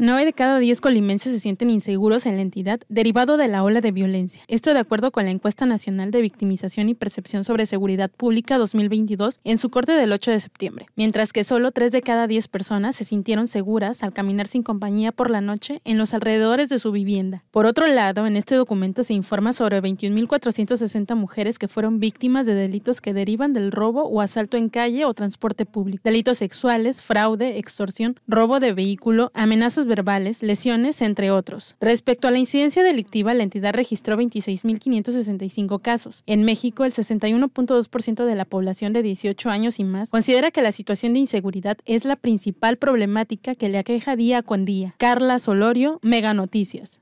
9 de cada 10 colimenses se sienten inseguros en la entidad derivado de la ola de violencia. Esto de acuerdo con la encuesta nacional de victimización y percepción sobre seguridad pública 2022 en su corte del 8 de septiembre, mientras que solo 3 de cada 10 personas se sintieron seguras al caminar sin compañía por la noche en los alrededores de su vivienda. Por otro lado, en este documento se informa sobre 21.460 mujeres que fueron víctimas de delitos que derivan del robo o asalto en calle o transporte público, delitos sexuales, fraude, extorsión, robo de vehículo, amenazas verbales, lesiones, entre otros. Respecto a la incidencia delictiva, la entidad registró 26.565 casos. En México, el 61.2% de la población de 18 años y más considera que la situación de inseguridad es la principal problemática que le aqueja día con día. Carla Solorio, Mega Noticias.